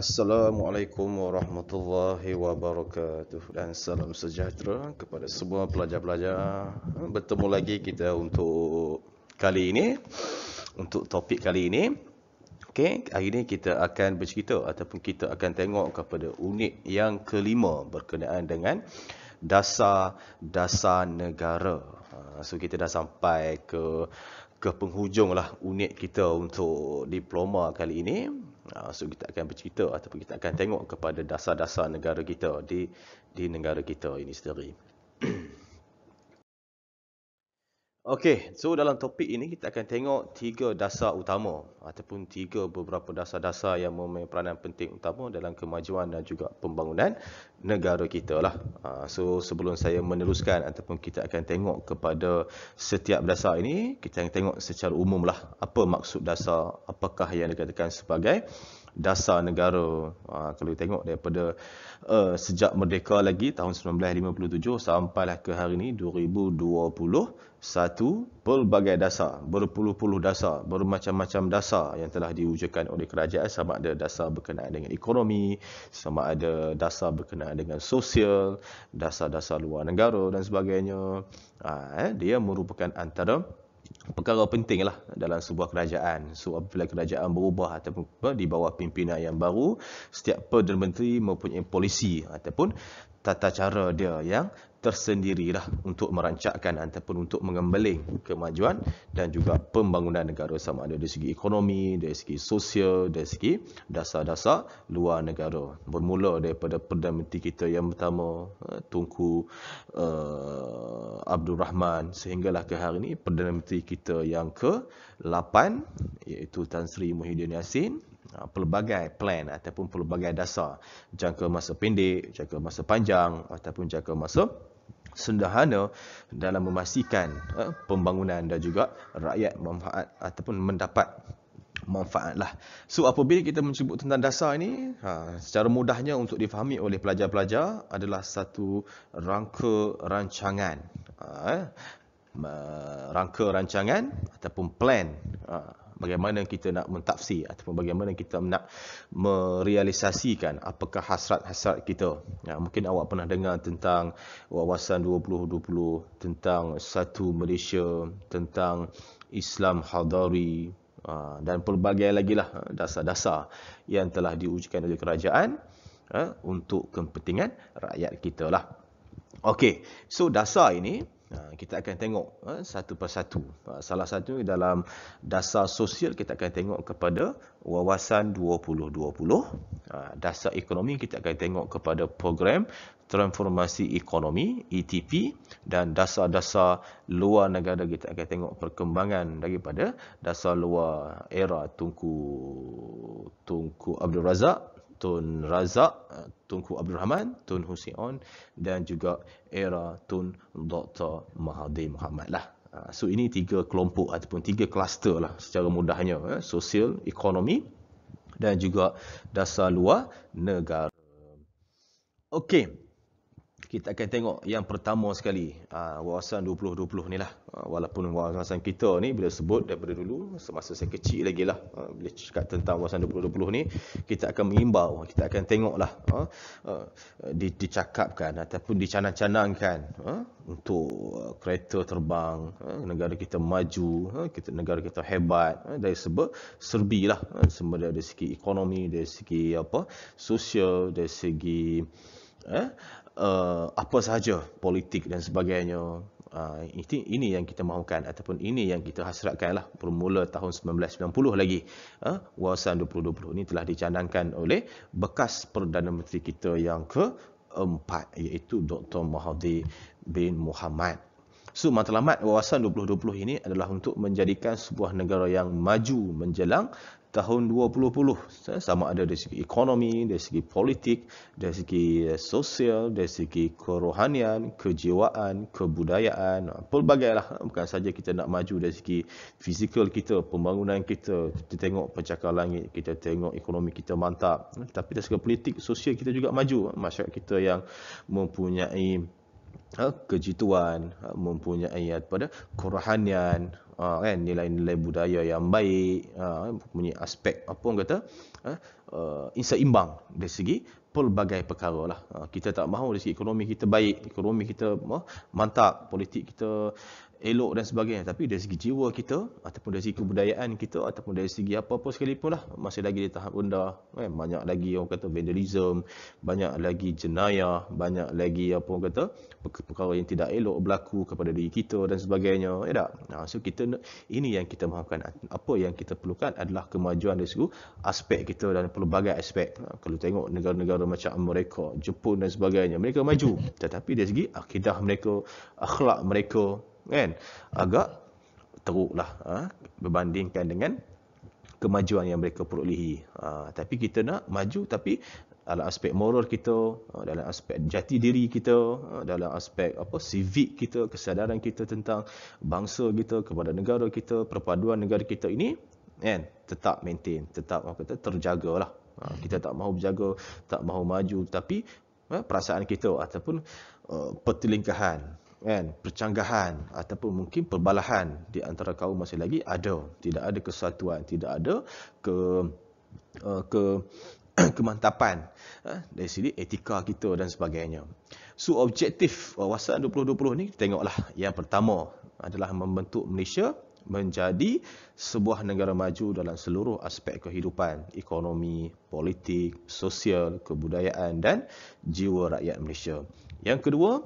Assalamualaikum warahmatullahi wabarakatuh dan salam sejahtera kepada semua pelajar-pelajar. Bertemu lagi kita untuk kali ini untuk topik kali ini. Okey, hari ini kita akan bercerita ataupun kita akan tengok kepada unit yang kelima berkenaan dengan dasar-dasar negara. Ah, so kita dah sampai ke ke penghujung lah unit kita untuk diploma kali ini Ah, so kita akan bercerita ataupun kita akan tengok kepada dasar-dasar negara kita di di negara kita ini sendiri. Okey, so dalam topik ini kita akan tengok tiga dasar utama ataupun tiga beberapa dasar-dasar yang mempunyai peranan penting utama dalam kemajuan dan juga pembangunan negara kita lah. Ha, so sebelum saya meneruskan ataupun kita akan tengok kepada setiap dasar ini, kita akan tengok secara umum lah apa maksud dasar, apakah yang dikatakan sebagai dasar negara. Uh, kalau tengok daripada uh, sejak merdeka lagi tahun 1957 sampailah ke hari ini 2021 pelbagai dasar, berpuluh-puluh dasar, bermacam-macam dasar yang telah diwujudkan oleh kerajaan sama ada dasar berkenaan dengan ekonomi, sama ada dasar berkenaan dengan sosial, dasar-dasar luar negara dan sebagainya. Uh, eh, dia merupakan antara perkara penting lah dalam sebuah kerajaan. So, apabila kerajaan berubah ataupun di bawah pimpinan yang baru, setiap Perdana Menteri mempunyai polisi ataupun tata cara dia yang tersendirilah untuk merancakkan ataupun untuk mengembeling kemajuan dan juga pembangunan negara sama ada dari segi ekonomi, dari segi sosial, dari segi dasar-dasar luar negara. Bermula daripada Perdana Menteri kita yang pertama eh, Tunku uh, Abdul Rahman sehinggalah ke hari ini Perdana Menteri kita yang ke-8 iaitu Tan Sri Muhyiddin Yassin Ah, pelbagai plan ataupun pelbagai dasar jangka masa pendek, jangka masa panjang ataupun jangka masa sederhana dalam memastikan eh, pembangunan dan juga rakyat manfaat ataupun mendapat manfaat lah. So apabila kita menyebut tentang dasar ini, ha, secara mudahnya untuk difahami oleh pelajar-pelajar adalah satu rangka rancangan. Ha, eh, rangka rancangan ataupun plan ha, bagaimana kita nak mentafsir ataupun bagaimana kita nak merealisasikan apakah hasrat-hasrat kita. Ya, mungkin awak pernah dengar tentang wawasan 2020, tentang satu Malaysia, tentang Islam Hadari ha, dan pelbagai lagi lah ha, dasar-dasar yang telah diujikan oleh kerajaan ha, untuk kepentingan rakyat kita lah. Okey, so dasar ini Ha, kita akan tengok ha, satu persatu. Ha, salah satu dalam dasar sosial kita akan tengok kepada wawasan 2020. Dasar ekonomi kita akan tengok kepada program transformasi ekonomi ETP dan dasar-dasar luar negara kita akan tengok perkembangan daripada dasar luar era Tunku Tunku Abdul Razak Tun Razak, Tunku Abdul Rahman, Tun Hussein dan juga era Tun Dr. Mahathir Muhammad lah. Ah, so ini tiga kelompok ataupun tiga kluster lah secara mudahnya. Eh? Sosial, ekonomi dan juga dasar luar negara. Okey, kita akan tengok yang pertama sekali uh, wawasan 2020 ni lah uh, walaupun wawasan kita ni bila sebut daripada dulu semasa saya kecil lagi lah uh, bila cakap tentang wawasan 2020 ni kita akan mengimbau kita akan tengok lah uh, uh, di, dicakapkan ataupun dicanang-canangkan uh, untuk uh, kereta terbang uh, negara kita maju uh, kita negara kita hebat uh, dari sebab serbi lah uh, semua dari segi ekonomi dari segi apa sosial dari segi eh uh, apa sahaja politik dan sebagainya uh, ini, ini yang kita mahukan ataupun ini yang kita hasratkan lah bermula tahun 1990 lagi uh, wawasan 2020 ini telah dicanangkan oleh bekas Perdana Menteri kita yang ke empat iaitu Dr. Mahathir bin Muhammad So matlamat wawasan 2020 ini adalah untuk menjadikan sebuah negara yang maju menjelang tahun 2020 sama ada dari segi ekonomi, dari segi politik, dari segi eh, sosial, dari segi kerohanian, kejiwaan, kebudayaan, pelbagai lah. Bukan saja kita nak maju dari segi fizikal kita, pembangunan kita, kita tengok pencakar langit, kita tengok ekonomi kita mantap. Tapi dari segi politik, sosial kita juga maju. Masyarakat kita yang mempunyai ha, kejituan, ha, mempunyai pada kerohanian, ha, kan, nilai-nilai budaya yang baik, ha, mempunyai aspek apa orang kata, ha, uh, eh, seimbang dari segi pelbagai perkara lah. Ha, kita tak mahu dari segi ekonomi kita baik, ekonomi kita ha, mantap, politik kita elok dan sebagainya tapi dari segi jiwa kita ataupun dari segi kebudayaan kita ataupun dari segi apa pun sekalipun lah masih lagi di tahap rendah eh, banyak lagi orang kata vandalism banyak lagi jenayah banyak lagi apa orang kata perkara yang tidak elok berlaku kepada diri kita dan sebagainya ya tak nah, ha, so kita ini yang kita mahukan apa yang kita perlukan adalah kemajuan dari segi aspek kita dan pelbagai aspek nah, ha, kalau tengok negara-negara macam Amerika Jepun dan sebagainya mereka maju tetapi dari segi akidah mereka akhlak mereka kan agak teruklah ha, berbandingkan dengan kemajuan yang mereka perolehi ha, tapi kita nak maju tapi dalam aspek moral kita ha, dalam aspek jati diri kita ha, dalam aspek apa civic kita kesedaran kita tentang bangsa kita kepada negara kita perpaduan negara kita ini kan tetap maintain tetap apa kata terjagalah ha, kita tak mahu berjaga tak mahu maju tapi ha, perasaan kita ataupun uh, pertelingkahan kan, percanggahan ataupun mungkin perbalahan di antara kaum masih lagi ada. Tidak ada kesatuan, tidak ada ke uh, ke kemantapan ha, dari sini etika kita dan sebagainya. So objektif wawasan 2020 ni tengoklah yang pertama adalah membentuk Malaysia menjadi sebuah negara maju dalam seluruh aspek kehidupan, ekonomi, politik, sosial, kebudayaan dan jiwa rakyat Malaysia. Yang kedua,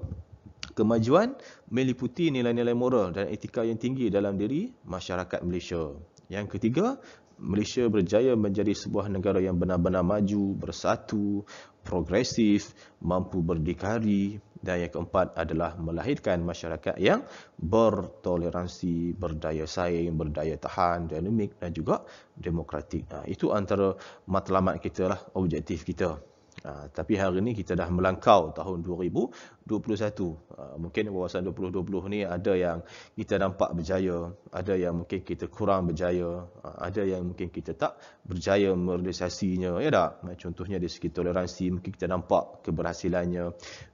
kemajuan meliputi nilai-nilai moral dan etika yang tinggi dalam diri masyarakat Malaysia. Yang ketiga, Malaysia berjaya menjadi sebuah negara yang benar-benar maju, bersatu, progresif, mampu berdikari dan yang keempat adalah melahirkan masyarakat yang bertoleransi, berdaya saing, berdaya tahan, dinamik dan juga demokratik. Ha, itu antara matlamat kita lah, objektif kita. Ha, tapi hari ini kita dah melangkau tahun 2021. Ha, mungkin wawasan 2020 ni ada yang kita nampak berjaya, ada yang mungkin kita kurang berjaya, ha, ada yang mungkin kita tak berjaya merealisasinya. Ya tak? Contohnya di sekitar toleransi mungkin kita nampak keberhasilannya.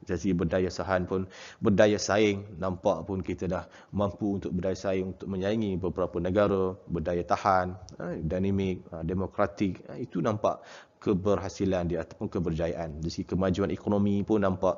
Jadi berdaya sahan pun, berdaya saing nampak pun kita dah mampu untuk berdaya saing untuk menyaingi beberapa negara, berdaya tahan, dinamik, demokratik. itu nampak keberhasilan dia ataupun keberjayaan. Dari segi kemajuan ekonomi pun nampak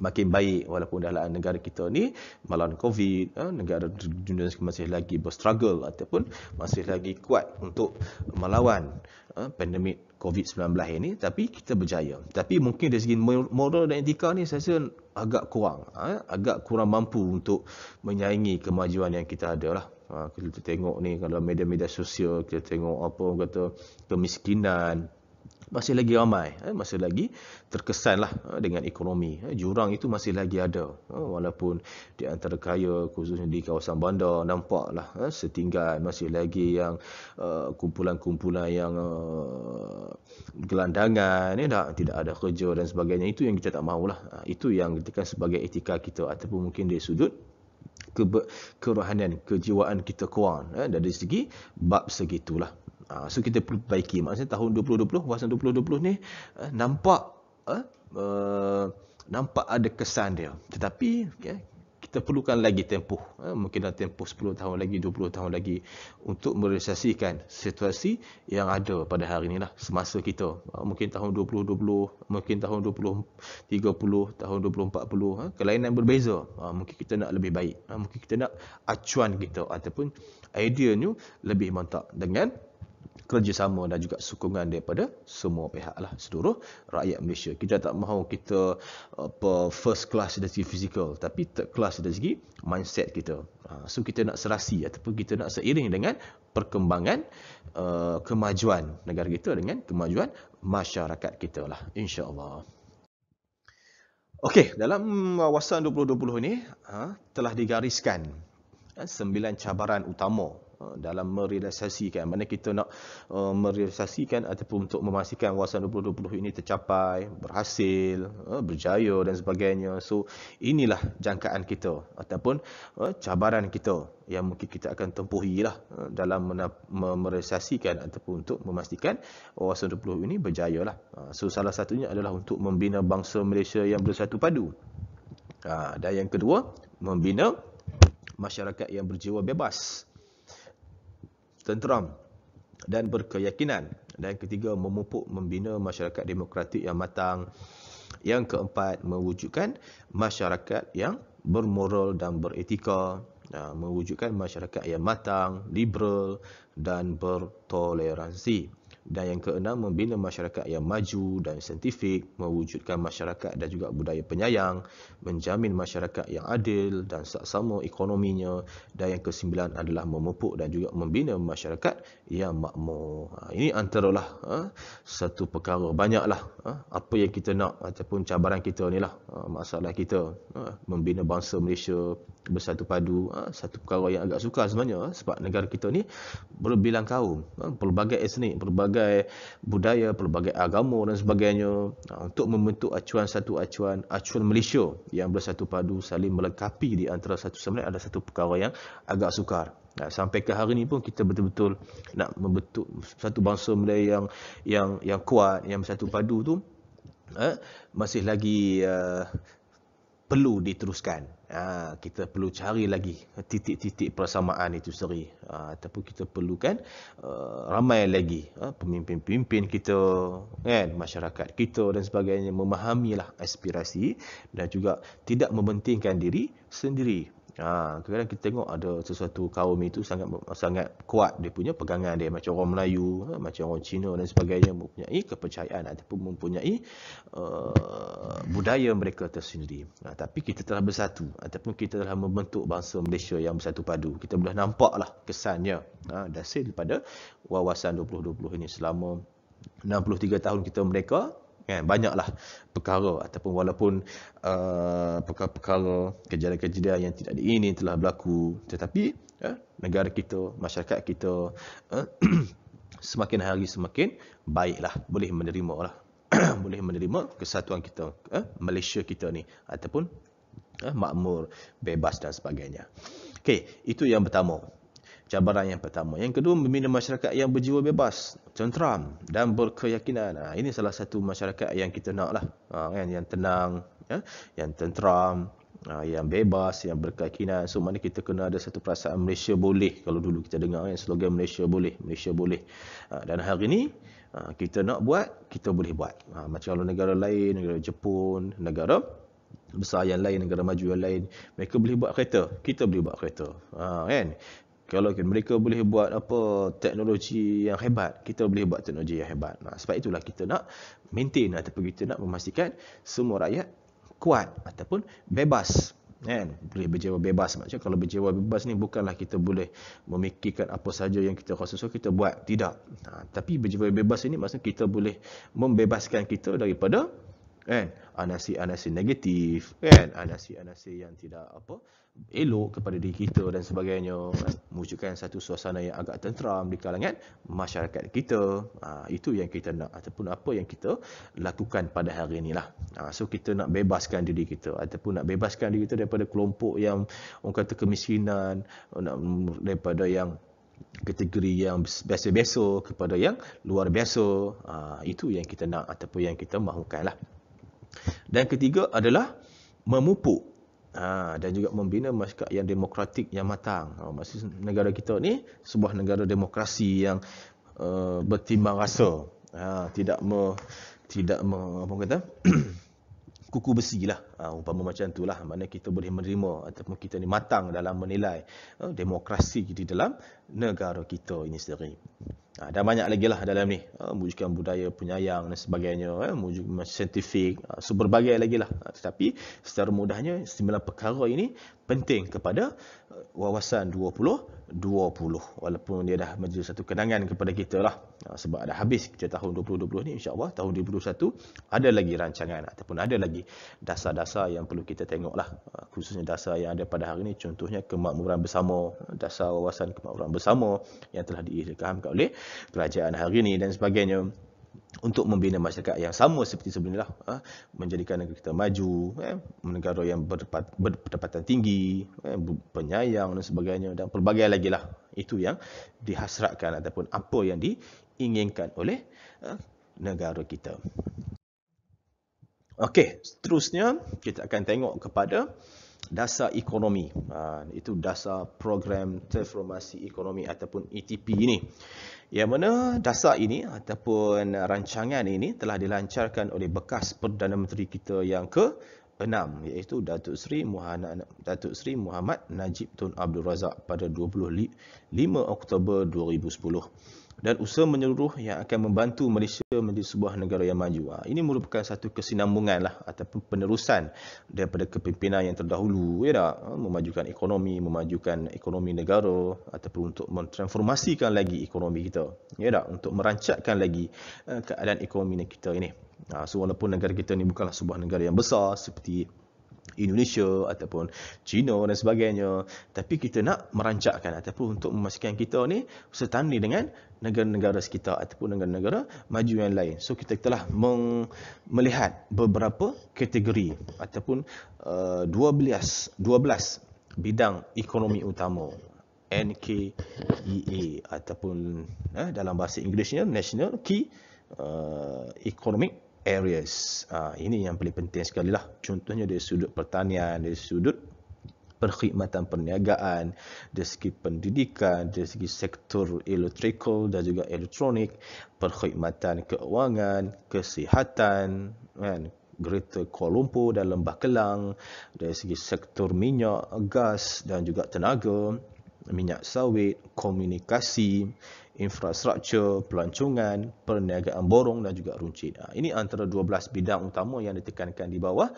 makin baik walaupun dalam negara kita ni melawan covid eh, negara dunia masih lagi berstruggle ataupun masih lagi kuat untuk melawan eh, pandemik covid-19 ini tapi kita berjaya tapi mungkin dari segi moral dan etika ni saya rasa agak kurang eh, agak kurang mampu untuk menyaingi kemajuan yang kita ada lah ah, kita tengok ni kalau media-media sosial kita tengok apa kata kemiskinan masih lagi ramai, eh, masih lagi terkesanlah eh, dengan ekonomi. Eh, jurang itu masih lagi ada. Eh, walaupun di antara kaya khususnya di kawasan bandar nampaklah eh, setinggan masih lagi yang uh, kumpulan-kumpulan yang uh, gelandangan ya eh, dah tidak ada kerja dan sebagainya itu yang kita tak mahulah. Eh, itu yang kita kan sebagai etika kita ataupun mungkin dari sudut ke kerohanian, kejiwaan kita kurang eh, dari segi bab segitulah. Ah, so kita perlu perbaiki maksudnya tahun 2020, wawasan 2020 ni eh, nampak eh, eh, nampak ada kesan dia. Tetapi kita perlukan lagi tempoh, mungkin dah tempoh 10 tahun lagi, 20 tahun lagi untuk merealisasikan situasi yang ada pada hari lah semasa kita. Ah, mungkin tahun 2020, mungkin tahun 2030, tahun 2040, kelainan berbeza. Ah, mungkin kita nak lebih baik, mungkin kita nak acuan kita ataupun idea ni lebih mantap dengan kerjasama dan juga sokongan daripada semua pihak lah seluruh rakyat Malaysia. Kita tak mahu kita apa, first class dari segi fizikal tapi third class dari segi mindset kita. Ha, so kita nak serasi ataupun kita nak seiring dengan perkembangan uh, kemajuan negara kita dengan kemajuan masyarakat kita lah insyaAllah. Okey, dalam uh, wawasan 2020 ini ha, telah digariskan eh, sembilan cabaran utama Eh, dalam merealisasikan mana kita nak uh, merealisasikan ataupun untuk memastikan wawasan 2020 ini tercapai, berhasil, uh, berjaya dan sebagainya. So inilah jangkaan kita ataupun uh, cabaran kita yang mungkin kita akan tempuhi lah dalam merealisasikan ataupun untuk memastikan wawasan 20 ini berjaya lah. So salah satunya adalah untuk membina bangsa Malaysia yang bersatu padu. dan yang kedua, membina masyarakat yang berjiwa bebas tenteram dan berkeyakinan dan ketiga memupuk membina masyarakat demokratik yang matang yang keempat mewujudkan masyarakat yang bermoral dan beretika ya, mewujudkan masyarakat yang matang liberal dan bertoleransi dan yang keenam membina masyarakat yang maju dan saintifik, mewujudkan masyarakat dan juga budaya penyayang, menjamin masyarakat yang adil dan saksama ekonominya dan yang kesembilan adalah memupuk dan juga membina masyarakat yang makmur. Ha, ini antara lah ha, satu perkara banyaklah ha, apa yang kita nak ataupun cabaran kita ni lah masalah kita membina bangsa Malaysia bersatu padu ha, satu perkara yang agak sukar sebenarnya ha, sebab negara kita ni berbilang kaum ha, pelbagai etnik pelbagai budaya pelbagai agama dan sebagainya untuk membentuk acuan satu acuan acuan Malaysia yang bersatu padu saling melengkapi di antara satu sama lain ada satu perkara yang agak sukar sampai ke hari ini pun kita betul-betul nak membentuk satu bangsa Melayu yang yang yang kuat yang bersatu padu tu eh, masih lagi uh, perlu diteruskan Ha, kita perlu cari lagi titik-titik persamaan itu sendiri ha, ataupun kita perlukan eh, ramai lagi eh, pemimpin-pemimpin kita kan masyarakat kita dan sebagainya memahamilah aspirasi dan juga tidak mementingkan diri sendiri Ha, kadang kita tengok ada sesuatu kaum itu sangat sangat kuat dia punya pegangan dia macam orang Melayu, ha, macam orang Cina dan sebagainya mempunyai kepercayaan ataupun mempunyai uh, budaya mereka tersendiri. Ha, tapi kita telah bersatu ataupun kita telah membentuk bangsa Malaysia yang bersatu padu. Kita boleh nampaklah kesannya ha, dasar daripada wawasan 2020 ini selama 63 tahun kita mereka kan banyaklah perkara ataupun walaupun uh, perkara-perkara kejadian-kejadian yang tidak diingini telah berlaku tetapi eh, negara kita masyarakat kita eh, semakin hari semakin baiklah boleh menerima lah boleh menerima kesatuan kita eh, Malaysia kita ni ataupun eh, makmur bebas dan sebagainya okey itu yang pertama cabaran yang pertama. Yang kedua, membina masyarakat yang berjiwa bebas, tenteram dan berkeyakinan. Ha, ini salah satu masyarakat yang kita nak lah. Ha, kan? Yang tenang, ya? yang tenteram, ha, yang bebas, yang berkeyakinan. So, mana kita kena ada satu perasaan Malaysia boleh. Kalau dulu kita dengar kan? slogan Malaysia boleh, Malaysia boleh. Ha, dan hari ini, ha, kita nak buat, kita boleh buat. Ha, macam kalau negara lain, negara Jepun, negara besar yang lain, negara maju yang lain, mereka boleh buat kereta, kita boleh buat kereta. Ha, kan? kalau mereka boleh buat apa teknologi yang hebat, kita boleh buat teknologi yang hebat. Nah, sebab itulah kita nak maintain ataupun kita nak memastikan semua rakyat kuat ataupun bebas. Kan? Boleh berjiwa bebas macam kalau berjiwa bebas ni bukanlah kita boleh memikirkan apa saja yang kita rasa so kita buat tidak. Nah, tapi berjiwa bebas ini maksudnya kita boleh membebaskan kita daripada kan anasi-anasi negatif kan anasi-anasi yang tidak apa elok kepada diri kita dan sebagainya mewujudkan satu suasana yang agak tenteram di kalangan masyarakat kita ha, itu yang kita nak ataupun apa yang kita lakukan pada hari inilah ha, so kita nak bebaskan diri kita ataupun nak bebaskan diri kita daripada kelompok yang orang kata kemiskinan daripada yang kategori yang biasa-biasa kepada yang luar biasa ha, itu yang kita nak ataupun yang kita mahukan lah dan ketiga adalah memupuk ha, dan juga membina masyarakat yang demokratik yang matang. Ha, maksud negara kita ni sebuah negara demokrasi yang uh, bertimbang rasa. Ha, tidak me, tidak me, apa kata? kuku besi lah. Uh, umpama macam itulah mana kita boleh menerima ataupun kita ni matang dalam menilai uh, demokrasi di dalam negara kita ini sendiri. Uh, dan banyak lagi lah dalam ni. Mewujudkan uh, budaya penyayang dan sebagainya. Uh, Mewujudkan saintifik. Uh, Seberbagai lagi lah. Uh, tetapi secara mudahnya sembilan perkara ini penting kepada uh, wawasan 2020. Walaupun dia dah menjadi satu kenangan kepada kita lah. sebab dah habis kita tahun 2020 ni insyaAllah tahun 2021 ada lagi rancangan ataupun ada lagi dasar-dasar dasar yang perlu kita tengoklah ah, khususnya dasar yang ada pada hari ini contohnya kemakmuran bersama dasar wawasan kemakmuran bersama yang telah diisytiharkan oleh kerajaan hari ini dan sebagainya untuk membina masyarakat yang sama seperti sebelum lah ah, menjadikan negara kita maju eh, negara yang berpendapatan tinggi eh, penyayang dan sebagainya dan pelbagai lagi lah itu yang dihasratkan ataupun apa yang diinginkan oleh ah, negara kita. Okey, seterusnya kita akan tengok kepada dasar ekonomi. Ha, itu dasar program transformasi ekonomi ataupun ETP ini. Yang mana dasar ini ataupun rancangan ini telah dilancarkan oleh bekas Perdana Menteri kita yang ke-6 iaitu Datuk Seri Muhammad Datuk Seri Muhammad Najib Tun Abdul Razak pada 25 Oktober 2010 dan usaha menyeluruh yang akan membantu Malaysia menjadi sebuah negara yang maju. Ah, ini merupakan satu kesinambungan lah, ataupun penerusan daripada kepimpinan yang terdahulu ya tak? Ah, memajukan ekonomi, memajukan ekonomi negara ataupun untuk mentransformasikan lagi ekonomi kita. Ya tak? Untuk merancatkan lagi eh, keadaan ekonomi kita ini. Ha, so walaupun negara kita ini bukanlah sebuah negara yang besar seperti Indonesia ataupun China dan sebagainya. Tapi kita nak merancakkan ataupun untuk memastikan kita ni setanding dengan negara-negara sekitar ataupun negara-negara maju yang lain. So kita telah melihat beberapa kategori ataupun uh, 12 12 bidang ekonomi utama NKEA ataupun eh, dalam bahasa Inggerisnya National Key uh, Economic areas. Uh, ini yang paling penting sekali lah. Contohnya dari sudut pertanian, dari sudut perkhidmatan perniagaan, dari segi pendidikan, dari segi sektor electrical dan juga elektronik, perkhidmatan keuangan, kesihatan, kan, Greta Kuala Lumpur dan Lembah Kelang, dari segi sektor minyak, gas dan juga tenaga, minyak sawit, komunikasi, infrastruktur, pelancongan, perniagaan borong dan juga runcit. Ha, ini antara 12 bidang utama yang ditekankan di bawah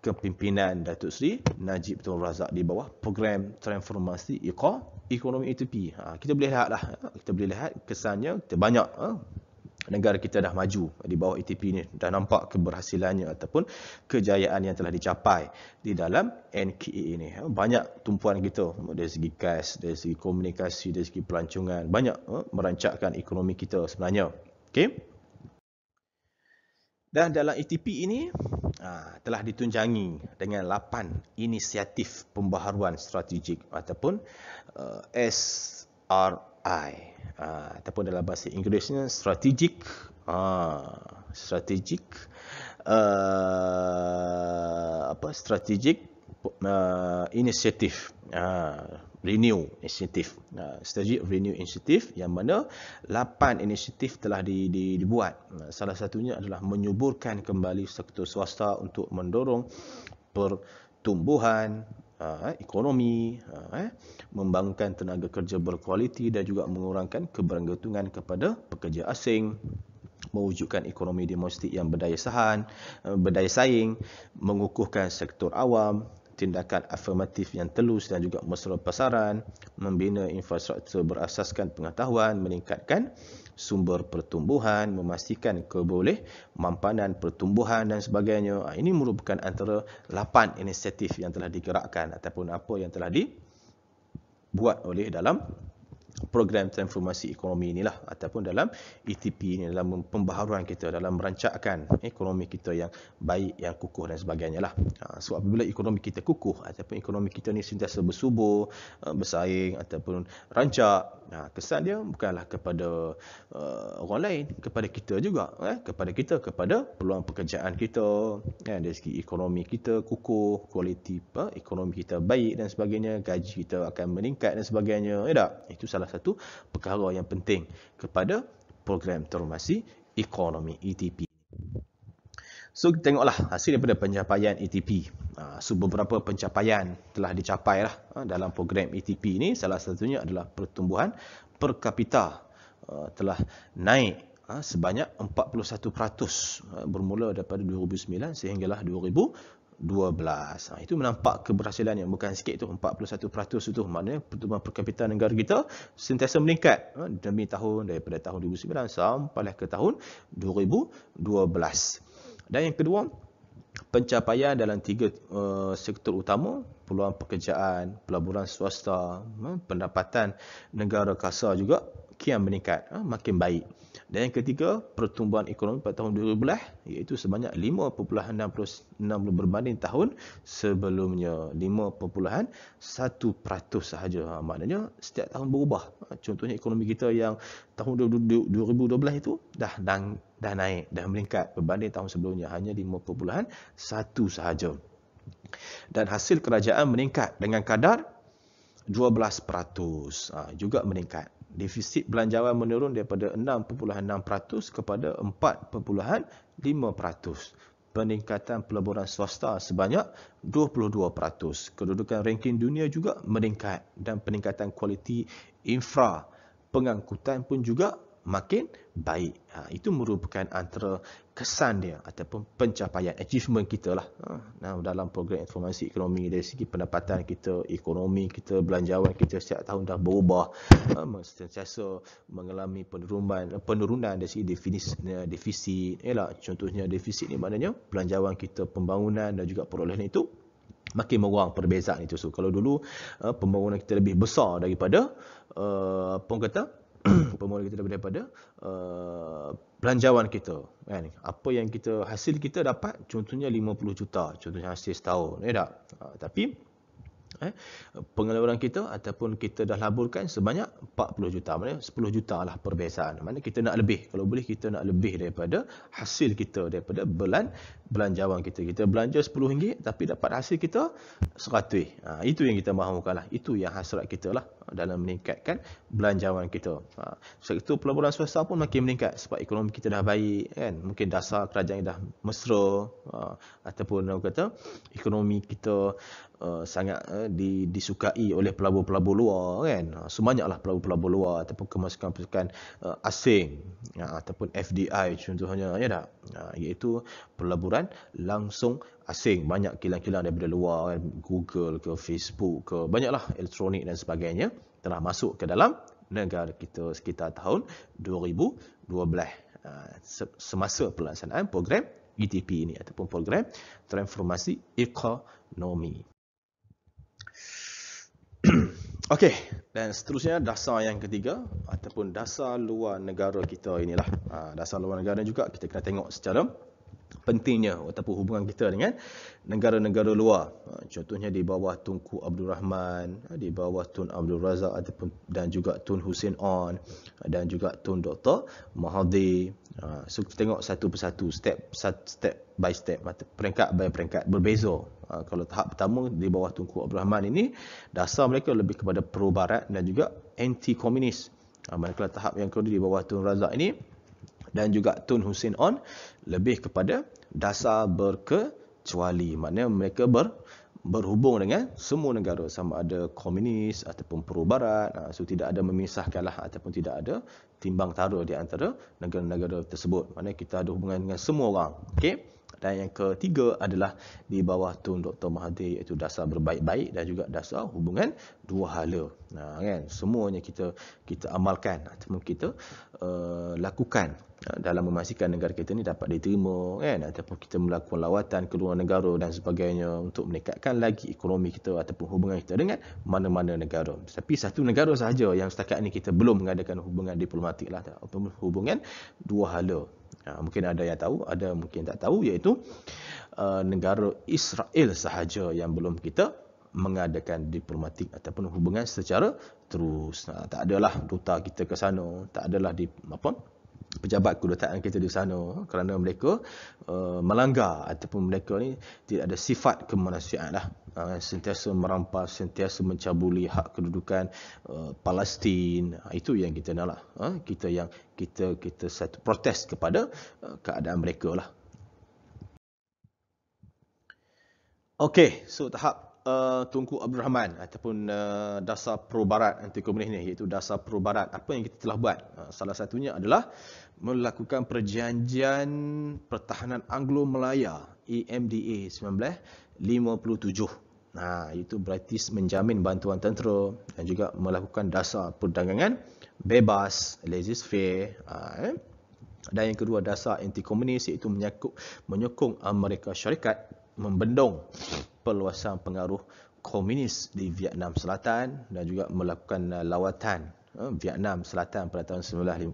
kepimpinan Datuk Seri Najib Tun Razak di bawah program transformasi ekonomi ETP. Ha, kita boleh lihatlah, ha, kita boleh lihat kesannya terbanyak. banyak negara kita dah maju di bawah ETP ni dah nampak keberhasilannya ataupun kejayaan yang telah dicapai di dalam NKE ini eh, banyak tumpuan kita dari segi gas dari segi komunikasi dari segi pelancongan banyak eh, merancakkan ekonomi kita sebenarnya Okay. dan dalam ETP ini ah, telah ditunjangi dengan 8 inisiatif pembaharuan strategik ataupun uh, eh, SR ai, uh, ataupun dalam bahasa Inggerisnya strategic uh, strategic uh, apa strategic uh, initiative uh, renew inisiatif, uh, strategic renew inisiatif yang mana lapan inisiatif telah di, di, dibuat uh, salah satunya adalah menyuburkan kembali sektor swasta untuk mendorong pertumbuhan Ha, ekonomi, ha, eh? membangunkan tenaga kerja berkualiti dan juga mengurangkan keberanggotungan kepada pekerja asing, mewujudkan ekonomi domestik yang berdaya sahan, eh, berdaya saing, mengukuhkan sektor awam, tindakan afirmatif yang telus dan juga mesra pasaran, membina infrastruktur berasaskan pengetahuan, meningkatkan sumber pertumbuhan, memastikan keboleh mampanan pertumbuhan dan sebagainya. Ha, ini merupakan antara 8 inisiatif yang telah digerakkan ataupun apa yang telah dibuat oleh dalam program transformasi ekonomi inilah ataupun dalam ETP ini dalam pembaharuan kita dalam merancakkan ekonomi kita yang baik yang kukuh dan sebagainya lah ha, so apabila ekonomi kita kukuh ataupun ekonomi kita ni sentiasa bersubur ha, bersaing ataupun rancak nah, ha, kesan dia bukanlah kepada orang lain kepada kita juga eh? kepada kita kepada peluang pekerjaan kita eh? dari segi ekonomi kita kukuh kualiti eh? ekonomi kita baik dan sebagainya gaji kita akan meningkat dan sebagainya eh tak itu salah salah satu perkara yang penting kepada program transformasi ekonomi ETP. So kita tengoklah hasil daripada pencapaian ETP. Ha, so beberapa pencapaian telah dicapai lah ha, dalam program ETP ini. Salah satunya adalah pertumbuhan per kapita ha, telah naik sebanyak 41% bermula daripada 2009 sehinggalah 12. Ha, itu menampak keberhasilan yang bukan sikit tu 41% tu maknanya pertumbuhan perkapitan negara kita sentiasa meningkat ha, demi tahun daripada tahun 2009 sampai ke tahun 2012. Dan yang kedua, pencapaian dalam tiga uh, sektor utama peluang pekerjaan, pelaburan swasta, ha, pendapatan negara kasar juga kian meningkat, ha, makin baik. Dan yang ketiga, pertumbuhan ekonomi pada tahun 2012 iaitu sebanyak 5.66 berbanding tahun sebelumnya. 5.1% sahaja. Ha, maknanya setiap tahun berubah. Ha, contohnya ekonomi kita yang tahun 2012 itu dah, dah, dah naik, dah meningkat berbanding tahun sebelumnya. Hanya 5.1% sahaja. Dan hasil kerajaan meningkat dengan kadar 12% ha, juga meningkat defisit belanjawan menurun daripada 6.6% kepada 4.5%. Peningkatan pelaburan swasta sebanyak 22%. Kedudukan ranking dunia juga meningkat dan peningkatan kualiti infra pengangkutan pun juga makin baik. Ha, itu merupakan antara kesan dia ataupun pencapaian achievement kita lah. Ha, dalam program informasi ekonomi dari segi pendapatan kita, ekonomi kita, belanjawan kita setiap tahun dah berubah. Ha, sentiasa mengalami penurunan, penurunan dari segi definisinya, eh, defisit. Yalah, contohnya defisit ni maknanya belanjawan kita, pembangunan dan juga perolehan itu makin menguang perbezaan itu. So, kalau dulu eh, pembangunan kita lebih besar daripada uh, eh, pengkata permohonan kita daripada uh, pelanjawan kita kan apa yang kita hasil kita dapat contohnya 50 juta contohnya hasil setahun ya tak uh, tapi eh, pengeluaran kita ataupun kita dah laburkan sebanyak 40 juta mana 10 juta lah perbezaan mana kita nak lebih kalau boleh kita nak lebih daripada hasil kita daripada belan belanjawan kita. Kita belanja RM10 tapi dapat hasil kita RM100. Ha, itu yang kita mahukan lah. Itu yang hasrat kita lah dalam meningkatkan belanjawan kita. Ha, sebab itu pelaburan swasta pun makin meningkat sebab ekonomi kita dah baik kan. Mungkin dasar kerajaan dah mesra ha, ataupun orang kata ekonomi kita Uh, sangat uh, di, disukai oleh pelabur-pelabur luar kan uh, ha, sebanyaklah pelabur-pelabur luar ataupun kemasukan-kemasukan uh, asing uh, ataupun FDI contohnya ya tak uh, iaitu pelaburan kan langsung asing banyak kilang-kilang daripada luar kan Google ke Facebook ke banyaklah elektronik dan sebagainya telah masuk ke dalam negara kita sekitar tahun 2012 ha, semasa pelaksanaan program ETP ini ataupun program transformasi ekonomi. Okey, dan seterusnya dasar yang ketiga ataupun dasar luar negara kita inilah. Ha, dasar luar negara juga kita kena tengok secara pentingnya ataupun hubungan kita dengan negara-negara luar. Ha, contohnya di bawah Tunku Abdul Rahman, ha, di bawah Tun Abdul Razak ataupun dan juga Tun Hussein On ha, dan juga Tun Dr. Mahathir. So kita tengok satu persatu step step by step peringkat by peringkat berbeza. Kalau tahap pertama di bawah Tunku Abdul Rahman ini dasar mereka lebih kepada pro barat dan juga anti komunis. Manakala tahap yang kedua di bawah Tun Razak ini dan juga Tun Hussein On lebih kepada dasar berkecuali. Maknanya mereka ber, berhubung dengan semua negara sama ada komunis ataupun perubaran. Ha, so tidak ada memisahkan memisahkanlah ataupun tidak ada timbang taruh di antara negara-negara tersebut. Maknanya kita ada hubungan dengan semua orang. Okey. Dan yang ketiga adalah di bawah Tun Dr. Mahathir iaitu dasar berbaik-baik dan juga dasar hubungan dua hala. Nah, ha, kan? Semuanya kita kita amalkan ataupun kita uh, lakukan Ah, dalam memastikan negara kita ni dapat diterima kan ataupun kita melakukan lawatan ke luar negara dan sebagainya untuk meningkatkan lagi ekonomi kita ataupun hubungan kita dengan mana-mana negara tapi satu negara sahaja yang setakat ini kita belum mengadakan hubungan diplomatik lah ataupun hubungan dua hala ah, mungkin ada yang tahu ada mungkin tak tahu iaitu uh, negara Israel sahaja yang belum kita mengadakan diplomatik ataupun hubungan secara terus ha, tak adalah duta kita ke sana tak adalah di apa pejabat kedutaan kita di sana kerana mereka uh, melanggar ataupun mereka ni tidak ada sifat kemanusiaan lah uh, sentiasa merampas, sentiasa mencabuli hak kedudukan uh, Palestin uh, itu yang kita nak lah uh, kita yang kita kita satu protes kepada uh, keadaan mereka lah Okey, so tahap Eh, Tunku Abdul Rahman ataupun uh, dasar pro-barat anti komunis ni iaitu dasar pro-barat apa yang kita telah buat uh, salah satunya adalah melakukan perjanjian pertahanan Anglo-Melaya EMDA 1957 nah itu berarti menjamin bantuan tentera dan juga melakukan dasar perdagangan bebas laissez faire uh, ah, eh? dan yang kedua dasar anti komunis iaitu menyokong Amerika Syarikat membendung peluasan pengaruh komunis di Vietnam Selatan dan juga melakukan uh, lawatan uh, Vietnam Selatan pada tahun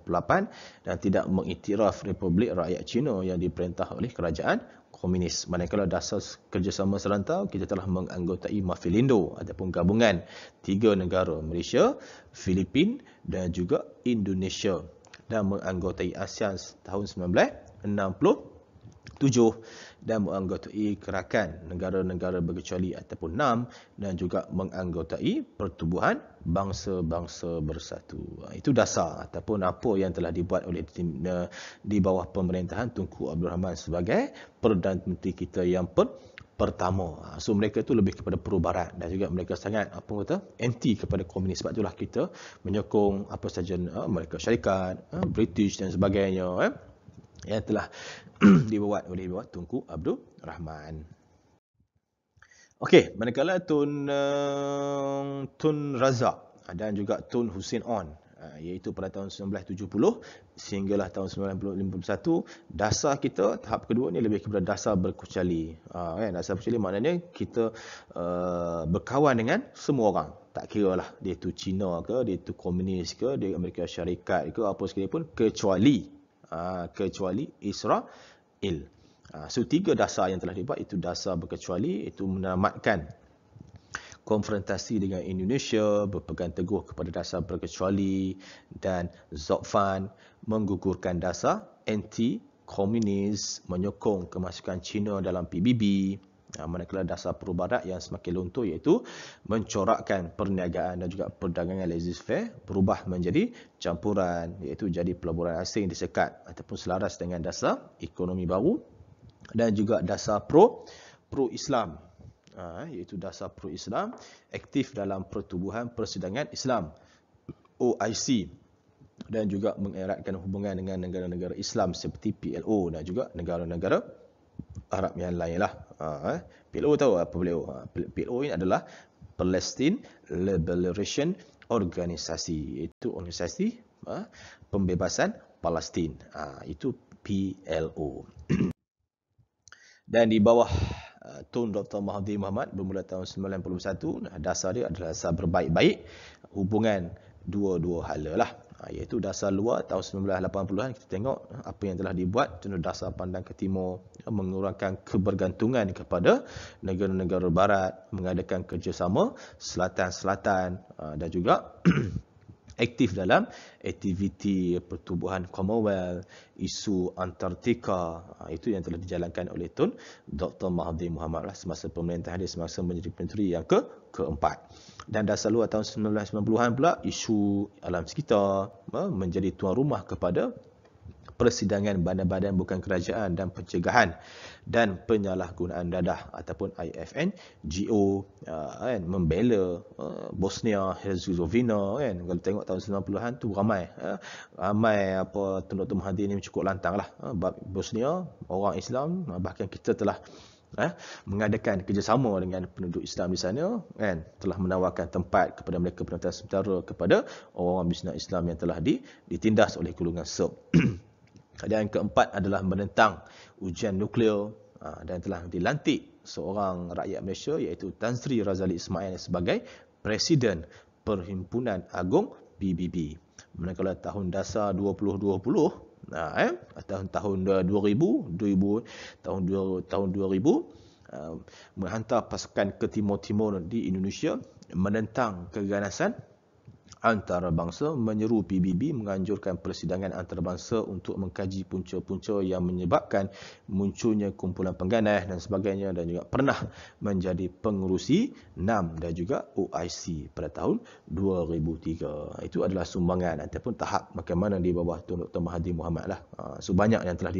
1958 dan tidak mengiktiraf Republik Rakyat Cina yang diperintah oleh kerajaan komunis. Manakala dasar kerjasama serantau, kita telah menganggotai Mafilindo ataupun gabungan tiga negara, Malaysia, Filipin dan juga Indonesia dan menganggotai ASEAN tahun 1960 tujuh dan menganggotai kerakan negara-negara berkecuali ataupun enam dan juga menganggotai pertubuhan bangsa-bangsa bersatu. Ha, itu dasar ataupun apa yang telah dibuat oleh di bawah pemerintahan Tunku Abdul Rahman sebagai Perdana Menteri kita yang per pertama. Ha, so mereka itu lebih kepada pro barat dan juga mereka sangat apa kata anti kepada komunis sebab itulah kita menyokong apa saja ha, mereka syarikat British dan sebagainya eh yang telah dibuat oleh buat Tunku Abdul Rahman. Okey, manakala Tun uh, Tun Razak ah, dan juga Tun Hussein On ah, iaitu pada tahun 1970 sehinggalah tahun 1951 dasar kita tahap kedua ni lebih kepada dasar berkucali uh, kan? dasar berkucali maknanya kita uh, berkawan dengan semua orang tak kira lah dia tu Cina ke dia tu komunis ke dia Amerika Syarikat ke apa sekalipun kecuali Ah, kecuali Israel. Ah, so, tiga dasar yang telah dibuat itu dasar berkecuali itu menamatkan konfrontasi dengan Indonesia berpegang teguh kepada dasar berkecuali dan Zofan menggugurkan dasar anti-komunis menyokong kemasukan China dalam PBB manakala dasar perubadat yang semakin luntur iaitu mencorakkan perniagaan dan juga perdagangan laissez faire berubah menjadi campuran iaitu jadi pelaburan asing disekat ataupun selaras dengan dasar ekonomi baru dan juga dasar pro pro Islam ha, iaitu dasar pro Islam aktif dalam pertubuhan persidangan Islam OIC dan juga mengeratkan hubungan dengan negara-negara Islam seperti PLO dan juga negara-negara Arab yang lain lah ha, eh? Ha. PLO tahu apa PLO ha, PLO ini adalah Palestine Liberation Organisasi Itu organisasi ha, pembebasan Palestin ha, itu PLO dan di bawah ha, Tun Dr. Mahathir Muhammad bermula tahun 1991 dasar dia adalah dasar berbaik-baik hubungan dua-dua hala lah. Ha, iaitu dasar luar tahun 1980-an kita tengok apa yang telah dibuat contoh dasar pandang ke timur ya, mengurangkan kebergantungan kepada negara-negara barat mengadakan kerjasama selatan-selatan ha, dan juga aktif dalam aktiviti pertubuhan Commonwealth, isu Antartika, ha, itu yang telah dijalankan oleh Tun Dr. Mahathir Muhammad lah, semasa pemerintahan dia semasa menjadi menteri yang ke keempat. Dan dasar luar tahun 1990-an pula, isu alam sekitar ha, menjadi tuan rumah kepada persidangan badan-badan bukan kerajaan dan pencegahan dan penyalahgunaan dadah ataupun IFN GO uh, ah, kan membela uh, Bosnia Herzegovina kan kalau tengok tahun 90-an tu ramai uh, ramai apa tuan Dr hadirin ni cukup lantang lah uh, Bosnia orang Islam uh, bahkan kita telah eh, mengadakan kerjasama dengan penduduk Islam di sana kan telah menawarkan tempat kepada mereka penempatan sementara kepada orang-orang bisnes Islam yang telah ditindas oleh golongan Serb Kajian yang keempat adalah menentang ujian nuklear ha, dan telah dilantik seorang rakyat Malaysia iaitu Tan Sri Razali Ismail sebagai Presiden Perhimpunan Agung PBB. Manakala tahun dasar 2020, nah, ha, eh, tahun tahun 2000, 2000 tahun tahun 2000 uh, ha, menghantar pasukan ke timur-timur di Indonesia menentang keganasan antarabangsa menyeru PBB menganjurkan persidangan antarabangsa untuk mengkaji punca-punca yang menyebabkan munculnya kumpulan pengganas dan sebagainya dan juga pernah menjadi pengurusi NAM dan juga OIC pada tahun 2003. Itu adalah sumbangan ataupun tahap bagaimana di bawah Tun Dr. Mahathir Muhammad lah. Ah, so banyak yang telah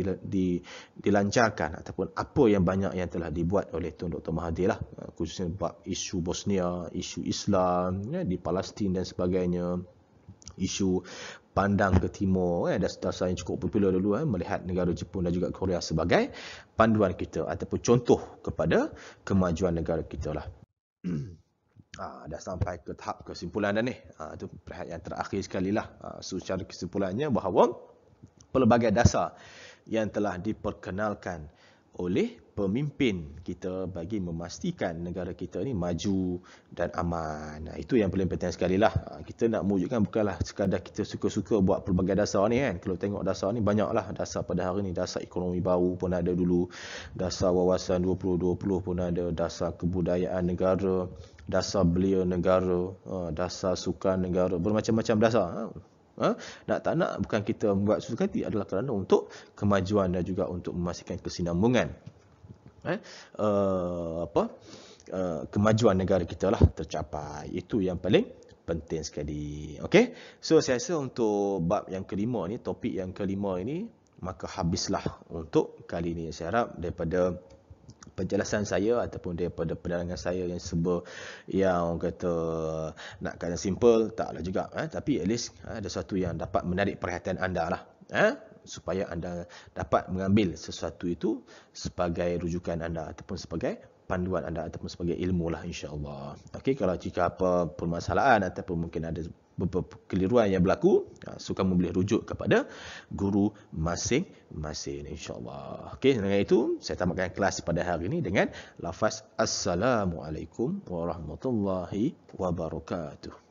dilancarkan ataupun apa yang banyak yang telah dibuat oleh Tun Dr. Mahathir lah ah, khususnya isu Bosnia, isu Islam ya, di Palestin dan sebagainya punya isu pandang ke timur eh dah dah saya cukup popular dulu eh melihat negara Jepun dan juga Korea sebagai panduan kita ataupun contoh kepada kemajuan negara kita lah. Ah, dah sampai ke tahap kesimpulan dah ni. Ah, itu perhatian yang terakhir sekali lah. Ah, so, secara kesimpulannya bahawa pelbagai dasar yang telah diperkenalkan oleh pemimpin kita bagi memastikan negara kita ini maju dan aman. Nah, itu yang paling penting sekali lah. Ah, kita nak mewujudkan bukanlah sekadar kita suka-suka buat pelbagai dasar ni kan. Kalau tengok dasar ni banyaklah dasar pada hari ni. Dasar ekonomi baru pun ada dulu. Dasar wawasan 2020 pun ada. Dasar kebudayaan negara. Dasar belia negara. Ah, dasar sukan negara. Bermacam-macam dasar. Ha? Nak tak nak bukan kita buat susukati adalah kerana untuk kemajuan dan juga untuk memastikan kesinambungan eh, uh, apa uh, kemajuan negara kita lah tercapai. Itu yang paling penting sekali. Okay? So, saya rasa untuk bab yang kelima ni, topik yang kelima ini, maka habislah untuk kali ini. Saya harap daripada penjelasan saya ataupun daripada penerangan saya yang serba yang kata nak kata simple taklah juga eh? tapi at least eh, ada satu yang dapat menarik perhatian anda lah eh? supaya anda dapat mengambil sesuatu itu sebagai rujukan anda ataupun sebagai panduan anda ataupun sebagai ilmu lah insyaAllah. Okey, kalau jika apa permasalahan ataupun mungkin ada beberapa keliruan yang berlaku, ha, suka boleh rujuk kepada guru masing-masing insyaAllah. Okey, dengan itu saya tamatkan kelas pada hari ini dengan lafaz Assalamualaikum warahmatullahi wabarakatuh.